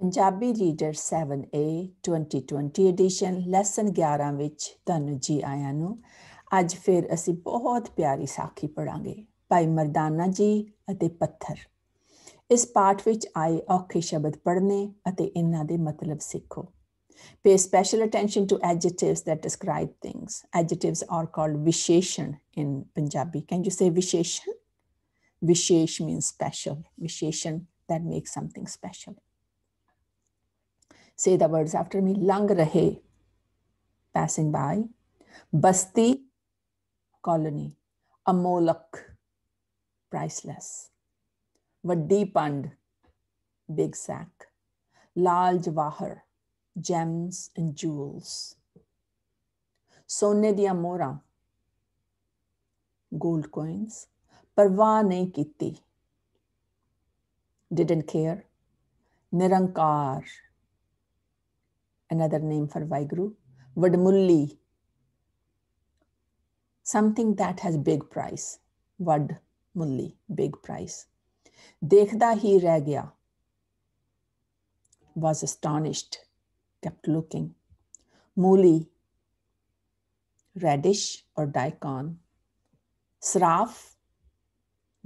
Punjabi leader 7A 2020 edition lesson 11 ਵਿੱਚ ਤੁਹਾਨੂੰ ਜੀ ਆਇਆਂ ਨੂੰ ਅੱਜ ਫਿਰ ਅਸੀਂ ਬਹੁਤ ਪਿਆਰੀ ਸਾਖੀ ਪੜਾਂਗੇ ਭਾਈ ਮਰਦਾਨਾ ਜੀ ਅਤੇ ਪੱਥਰ ਇਸ ਪਾਠ ਵਿੱਚ ਆਏ ਔਖੇ ਸ਼ਬਦ ਪੜ੍ਹਨੇ ਅਤੇ ਇਹਨਾਂ ਦੇ ਮਤਲਬ ਸਿੱਖੋ Pay special attention to adjectives that describe things. Adjectives are called visheshan in Punjabi. Can you say visheshan? Vishesh means special. Visheshan that makes something special. Say the words after me. Lang rahe, passing by. Basti, colony. Amolak, priceless. Vaddi Pand, big sack. Lal Jawahar, gems and jewels. Sonne di Amora, gold coins. Parva nahi kiti, didn't care. Nirankar, another name for Vaigru, Vadmulli, something that has big price, Vadmulli, big price. Dekhda hi reh gaya, was astonished, kept looking. Muli, radish or daikon. Sraf,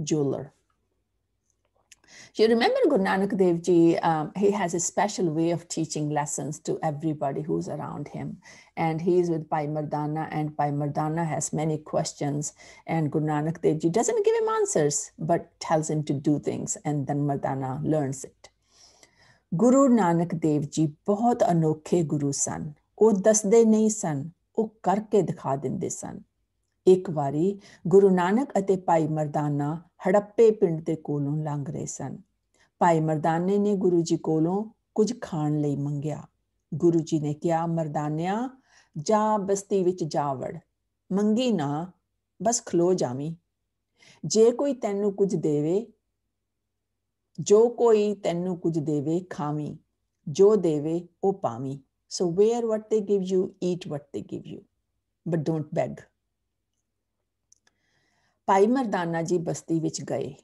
jeweler. You remember Guru Nanak Dev Ji, um, he has a special way of teaching lessons to everybody who's around him. And he's with Pai Mardana, and Pai Mardana has many questions. And Guru Nanak Dev Ji doesn't give him answers, but tells him to do things. And then Mardana learns it. Guru Dev Ji, ਦੇਵ ਜੀ ਬਹੁਤ ਅਨੋਖੇ ਗੁਰੂ ਸਨ de ਦੱਸਦੇ san, o ਉਹ ਕਰਕੇ ਦਿਖਾ de san. ਇੱਕ ਵਾਰੀ ਗੁਰੂ ਨਾਨਕ ਅਤੇ ਭਾਈ ਮਰਦਾਨਾ ਹੜੱਪੇ ਪਿੰਡ ਦੇ ਕੋਲੋਂ ਲੰਘ ਰਹੇ ਸਨ ਭਾਈ ਮਰਦਾਨੇ ਨੇ ਗੁਰੂ ਜੀ ਕੋਲੋਂ ਕੁਝ ਖਾਣ ਲਈ ਮੰਗਿਆ ਗੁਰੂ ਜੀ ਨੇ ਕਿਹਾ ਮਰਦਾਨਿਆ ਜਾ ਬਸਤੀ ਵਿੱਚ ਜਾ ਵੜ ਮੰਗੀ ਨਾ ਬਸ ਖਲੋ ਜਾਵੀਂ ਜੇ ਕੋਈ ਤੈਨੂੰ ਕੁਝ ਦੇਵੇ ਜੋ ਕੋਈ ਤੈਨੂੰ ਕੁਝ ਦੇਵੇ ਖਾਵੀ ਜੋ ਦੇਵੇ ਉਹ ਪਾਵੀ ਸੋ wear what they give you eat what they give you but don't beg Bhai Mardana ਜੀ ਬਸਤੀ ਵਿੱਚ ਗਏ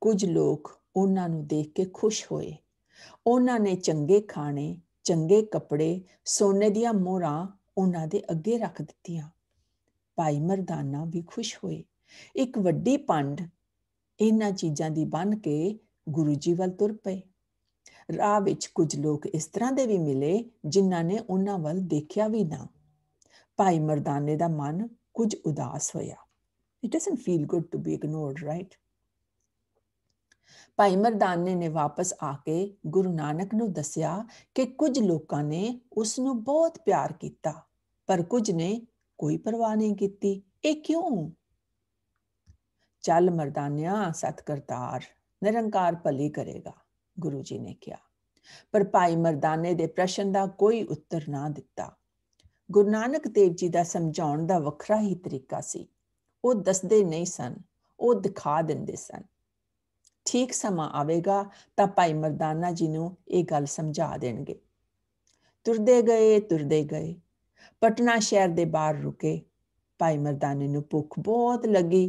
ਕੁਝ ਲੋਕ ਉਹਨਾਂ ਨੂੰ ਦੇਖ ਕੇ ਖੁਸ਼ ਹੋਏ ਉਹਨਾਂ ਨੇ ਚੰਗੇ ਖਾਣੇ ਚੰਗੇ ਕੱਪੜੇ ਸੋਨੇ ਦੀਆਂ ਮੋਹਰਾਂ ਉਹਨਾਂ ਦੇ ਅੱਗੇ ਰੱਖ ਦਿੱਤੀਆਂ ਭਾਈ ਮਰਦਾਨਾ ਵੀ ਖੁਸ਼ ਹੋਏ ਇੱਕ ਵੱਡੀ ਪੰਡ ਇਹਨਾਂ ਚੀਜ਼ਾਂ ਦੀ ਬਨ ਕੇ ਗੁਰੂ ਜੀ ਵੱਲ ਤੁਰ ਪਏ ਰਾਹ ਵਿੱਚ ਕੁਝ ਲੋਕ ਇਸ ਤਰ੍ਹਾਂ ਦੇ ਵੀ ਮਿਲੇ ਜਿਨ੍ਹਾਂ ਨੇ ਉਹਨਾਂ ਵੱਲ ਦੇਖਿਆ ਵੀ ਨਾ ਭਾਈ ਮਰਦਾਨੇ ਦਾ ਮਨ ਕੁਝ ਉਦਾਸ ਹੋਇਆ it doesn't feel good to be ignored right ਭਾਈ ਮਰਦਾਨੇ ਨੇ ਵਾਪਸ ਆ ਕੇ ਗੁਰੂ ਨਾਨਕ ਨੂੰ ਦੱਸਿਆ ਕਿ ਕੁਝ ਲੋਕਾਂ ਨੇ ਉਸ ਨੂੰ ਬਹੁਤ ਪਿਆਰ ਕੀਤਾ ਪਰ ਕੁਝ ਨੇ ਕੋਈ ਪਰਵਾਹ ਨਹੀਂ ਕੀਤੀ ਇਹ ਕਿਉਂ ਚੱਲ ਮਰਦਾਨਿਆ ਸਤ ਕਰਤਾਰ ਨਿਰੰਕਾਰ ਭਲੀ ਕਰੇਗਾ ਗੁਰੂ ਜੀ ਨੇ ਕਿਹਾ ਪਰ ਭਾਈ ਮਰਦਾਨੇ ਦੇ ਪ੍ਰਸ਼ਨ ਦਾ ਕੋਈ ਉੱਤਰ ਨਾ ਦਿੱਤਾ ਗੁਰੂ ਨਾਨਕ ਦੇਵ ਜੀ ਦਾ ਸਮਝਾਉਣ ਦਾ ਵੱਖਰਾ ਹੀ ਤਰੀਕਾ ਸੀ ਉਹ ਦੱਸਦੇ ਨਹੀਂ ਸਨ ਉਹ ਦਿਖਾ ਦਿੰਦੇ ਸਨ ਠੀਕ ਸਮਾਂ ਆਵੇਗਾ ਤਾਂ ਭਾਈ ਮਰਦਾਨਾ ਜੀ ਨੂੰ ਇਹ ਗੱਲ ਸਮਝਾ ਦੇਣਗੇ ਤੁਰਦੇ ਗਏ ਤੁਰਦੇ ਗਏ ਪਟਨਾ ਸ਼ਹਿਰ ਦੇ ਬਾਹਰ ਰੁਕੇ ਭਾਈ ਮਰਦਾਨੇ ਨੂੰ ਭੁੱਖ ਬਹੁਤ ਲੱਗੀ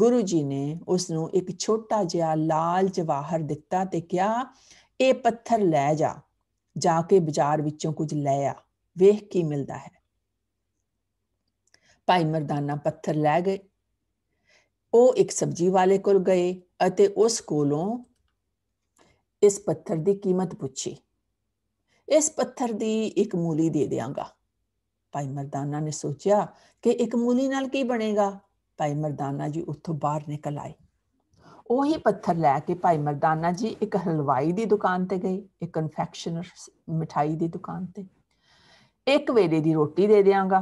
ਗੁਰੂ ਜੀ ਨੇ ਉਸ ਨੂੰ ਇੱਕ ਛੋਟਾ ਜਿਹਾ ਲਾਲ ਜਵਾਹਰ ਦਿੱਤਾ ਤੇ ਕਿਹਾ ਇਹ ਪੱਥਰ ਲੈ ਜਾ ਜਾ ਕੇ ਬਾਜ਼ਾਰ ਵਿੱਚੋਂ ਕੁਝ ਲੈ ਆ ਵੇਖ ਕੀ ਮਿਲਦਾ ਹੈ ਭਾਈ ਮਰਦਾਨਾ ਪੱਥਰ ਲੈ ਗਏ ਉਹ ਇੱਕ ਸਬਜੀ ਵਾਲੇ ਕੋਲ ਗਏ ਅਤੇ ਉਸ ਕੋਲੋਂ ਇਸ ਪੱਥਰ ਦੀ ਕੀਮਤ ਪੁੱਛੀ ਇਸ ਪੱਥਰ ਦੀ ਇੱਕ ਮੂਲੀ ਦੇ ਦਿਆਂਗਾ ਭਾਈ ਮਰਦਾਨਾ ਨੇ ਸੋਚਿਆ ਕਿ ਇੱਕ ਮੂਲੀ ਨਾਲ ਕੀ ਬਣੇਗਾ ਭਾਈ ਮਰਦਾਨਾ ਜੀ ਉੱਥੋਂ ਬਾਹਰ ਨਿਕਲ ਆਏ ਉਹੀ ਪੱਥਰ ਲੈ ਕੇ ਭਾਈ ਮਰਦਾਨਾ ਜੀ ਇੱਕ ਹਲਵਾਈ ਦੀ ਦੁਕਾਨ ਤੇ ਗਏ ਇੱਕ ਕਨਫੈਕਸ਼ਨਰ ਮਠਾਈ ਦੀ ਦੁਕਾਨ ਤੇ ਇੱਕ ਵੇਲੇ ਦੀ ਰੋਟੀ ਦੇ ਦੇਵਾਂਗਾ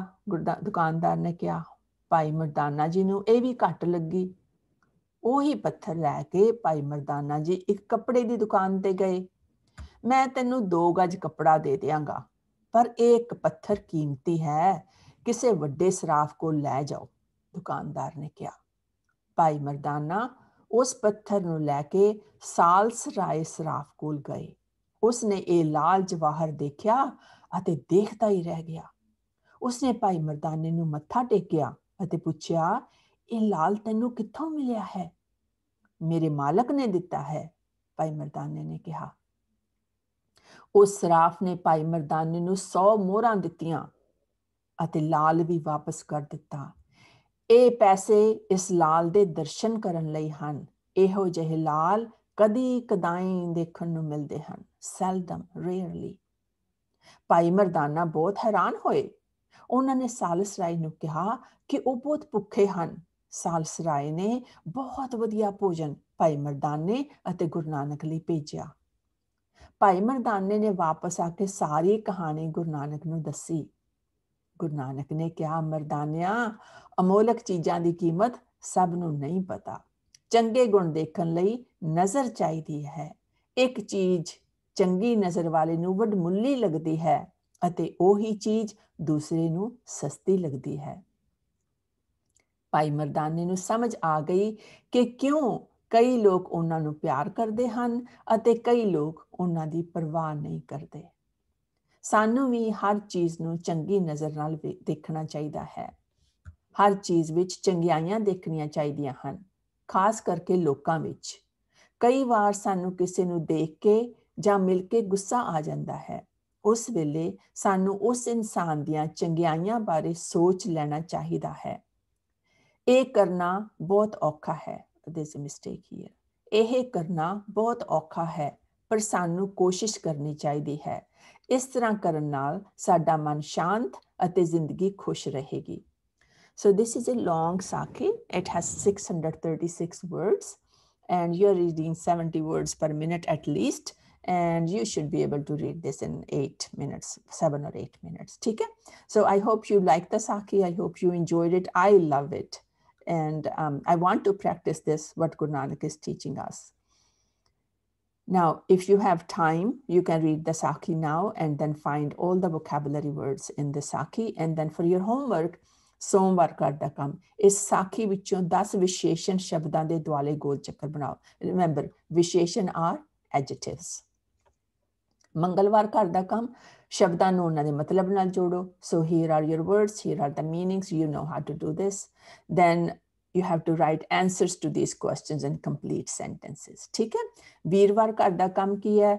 ਦੁਕਾਨਦਾਰ ਨੇ ਕਿਹਾ ਭਾਈ ਮਰਦਾਨਾ ਜੀ ਨੂੰ ਇਹ ਵੀ ਘੱਟ ਲੱਗੀ ਉਹੀ ਪੱਥਰ ਲੈ ਕੇ ਭਾਈ ਮਰਦਾਨਾ ਜੀ ਇੱਕ ਕੱਪੜੇ ਦੀ ਦੁਕਾਨ ਤੇ ਗਏ ਮੈਂ ਤੈਨੂੰ 2 ਗੱਜ ਕੱਪੜਾ ਦੇ ਦੇਵਾਂਗਾ ਪਰ ਇਹ ਇੱਕ ਪੱਥਰ ਕੀਮਤੀ ਹੈ ਕਿਸੇ ਵੱਡੇ ਸਰਾਫ ਕੋਲ ਲੈ ਜਾਓ ਦੁਕਾਨਦਾਰ ਨੇ ਕਿਹਾ ਭਾਈ ਮਰਦਾਨਾ ਉਸ ਪੱਥਰ ਨੂੰ ਲੈ ਕੇ ਸਾਲਸ ਰਾਏ ਸਰਾਫ ਕੋਲ ਗਏ ਉਸਨੇ ਇਹ ਲਾਲ ਜਵਾਹਰ ਦੇਖਿਆ ਅਤੇ ਦੇਖਦਾ ਹੀ ਰਹਿ ਗਿਆ ਉਸਨੇ ਭਾਈ ਮਰਦਾਨੇ ਨੂੰ ਮੱਥਾ ਟੇਕਿਆ ਅਤੇ ਪੁੱਛਿਆ ਇਹ ਲਾਲ ਤੈਨੂੰ ਕਿੱਥੋਂ ਮਿਲਿਆ ਹੈ ਮੇਰੇ ਮਾਲਕ ਨੇ ਦਿੱਤਾ ਹੈ ਭਾਈ ਮਰਦਾਨੇ ਨੇ ਕਿਹਾ ਉਸ ਸਰਾਫ ਨੇ ਭਾਈ ਮਰਦਾਨੇ ਨੂੰ 100 ਮੋਹਰਾਂ ਦਿੱਤੀਆਂ ਅਤੇ ਲਾਲ ਵੀ ਵਾਪਸ ਕਰ ਦਿੱਤਾ ਇਹ ਪੈਸੇ ਇਸ ਲਾਲ ਦੇ ਦਰਸ਼ਨ ਕਰਨ ਲਈ ਹਨ ਇਹੋ ਜਿਹੇ ਲਾਲ ਕਦੀ ਕਦਾਈਂ ਦੇਖਣ ਨੂੰ ਮਿਲਦੇ ਹਨ ਸੈਲਡਮ ਰੇਅਰਲੀ ਭਾਈ ਮਰਦਾਨਾ ਬਹੁਤ ਹੈਰਾਨ ਹੋਏ ਉਹਨਾਂ ਨੇ ਸਾਲਸ ਰਾਏ ਨੂੰ ਕਿਹਾ ਕਿ ਉਹ ਬਹੁਤ ਭੁੱਖੇ ਹਨ ਸਾਲਸ ਰਾਏ ਨੇ ਬਹੁਤ ਵਧੀਆ ਭੋਜਨ ਭਾਈ ਮਰਦਾਨੇ ਅਤੇ ਗੁਰੂ ਨਾਨਕ ਲਈ ਭੇਜਿਆ ਭਾਈ ਮਰਦਾਨੇ ਨੇ ਵਾਪਸ ਆ ਕੇ ਸਾਰੀ ਕਹਾਣੀ ਗੁਰੂ ਨਾਨਕ ਨੂੰ ਦੱਸੀ ਗੁਰੂ ਨਾਨਕ ਨੇ ਕਿਹਾ ਮਰਦਾਨਿਆ ਅਮੋਲਕ ਚੀਜ਼ਾਂ ਦੀ ਕੀਮਤ ਸਭ ਨੂੰ ਨਹੀਂ ਪਤਾ ਚੰਗੇ ਗੁਣ ਦੇਖਣ ਲਈ ਨਜ਼ਰ ਚਾਹੀਦੀ ਹੈ ਇੱਕ ਚੀਜ਼ ਚੰਗੀ ਨਜ਼ਰ ਵਾਲੇ ਨੂੰ ਮੁੱਲੀ ਲੱਗਦੀ ਹੈ ਅਤੇ ਉਹੀ ਚੀਜ਼ ਦੂਸਰੇ ਨੂੰ ਸਸਤੀ ਲੱਗਦੀ ਹੈ ਭਾਈ ਮਰਦਾਨੇ ਨੂੰ ਸਮਝ ਆ ਗਈ ਕਿ ਕਿਉਂ ਕਈ ਲੋਕ ਉਹਨਾਂ ਨੂੰ ਪਿਆਰ ਕਰਦੇ ਹਨ ਅਤੇ ਕਈ ਲੋਕ ਉਹਨਾਂ ਦੀ ਪਰਵਾਹ ਨਹੀਂ ਕਰਦੇ ਸਾਨੂੰ ਵੀ ਹਰ ਚੀਜ਼ ਨੂੰ ਚੰਗੀ ਨਜ਼ਰ ਨਾਲ ਦੇਖਣਾ ਚਾਹੀਦਾ ਹੈ ਹਰ ਚੀਜ਼ ਵਿੱਚ ਚੰਗਿਆਈਆਂ ਦੇਖਣੀਆਂ ਚਾਹੀਦੀਆਂ ਹਨ ਖਾਸ ਕਰਕੇ ਲੋਕਾਂ ਵਿੱਚ ਕਈ ਵਾਰ ਸਾਨੂੰ ਕਿਸੇ ਨੂੰ ਦੇਖ ਕੇ ਜਾਂ ਮਿਲ ਕੇ ਗੁੱਸਾ ਆ ਜਾਂਦਾ ਹੈ ਉਸ ਵੇਲੇ ਸਾਨੂੰ ਉਸ ਇਨਸਾਨ ਦੀਆਂ ਚੰਗਿਆਈਆਂ ਬਾਰੇ ਸੋਚ ਲੈਣਾ ਚਾਹੀਦਾ ਹੈ ਇਹ ਕਰਨਾ ਬਹੁਤ ਔਖਾ ਹੈ ਦਿਸ ਮਿਸਟੇਕ ਹੀਅਰ ਇਹ ਕਰਨਾ ਬਹੁਤ ਔਖਾ ਹੈ ਪਰ ਸਾਨੂੰ ਕੋਸ਼ਿਸ਼ ਕਰਨੀ ਚਾਹੀਦੀ ਹੈ ਇਸ ਤਰ੍ਹਾਂ ਕਰਨ ਨਾਲ ਸਾਡਾ ਮਨ ਸ਼ਾਂਤ ਅਤੇ ਜ਼ਿੰਦਗੀ ਖੁਸ਼ ਰਹੇਗੀ So this is a long sake. It has 636 words and are reading 70 words per minute at least. and you should be able to read this in eight minutes, seven or eight minutes. Okay. So I hope you like the Saki. I hope you enjoyed it. I love it. And um, I want to practice this, what Guru Nanak is teaching us. Now, if you have time, you can read the Saki now and then find all the vocabulary words in the Saki. And then for your homework, Somvar Kardakam is Saki ਇਸ ਸਾਖੀ ਵਿੱਚੋਂ 10 ਵਿਸ਼ੇਸ਼ਣ ਸ਼ਬਦਾਂ ਦੇ ਦੁਆਲੇ ਗੋਲ ਚੱਕਰ ਬਣਾਓ Remember, ਵਿਸ਼ੇਸ਼ਣ are adjectives. ਮੰਗਲਵਾਰ ਘਰ ਦਾ ਕੰਮ ਸ਼ਬਦਾਂ ਨੂੰ ਉਹਨਾਂ ਦੇ ਮਤਲਬ ਨਾਲ ਜੋੜੋ so here are your words here are the meanings you know how to do this then you have to write answers to these questions and complete sentences ਠੀਕ ਹੈ ਵੀਰਵਾਰ ਘਰ ਦਾ ਕੰਮ ਕੀ ਹੈ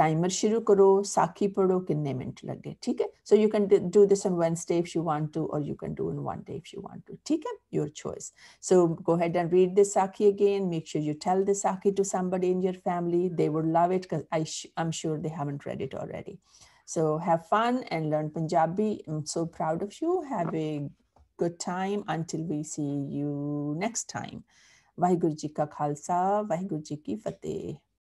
टाइमर शुरू करो साखी पढ़ो किन्ने मिनट लगे ठीक है so you can do this on Wednesday if you want to और you can do in one day if you want to ठीक है your ahead and read this saki again make sure you tell this saki to somebody in your family they would love it cuz i am sure they haven't read it already so have fun and learn punjabi i'm so proud of you have a good time until we see you next time Waheguru ji ਕਾ ਖਾਲਸਾ ਵਾਹਿਗੁਰੂ ਜੀ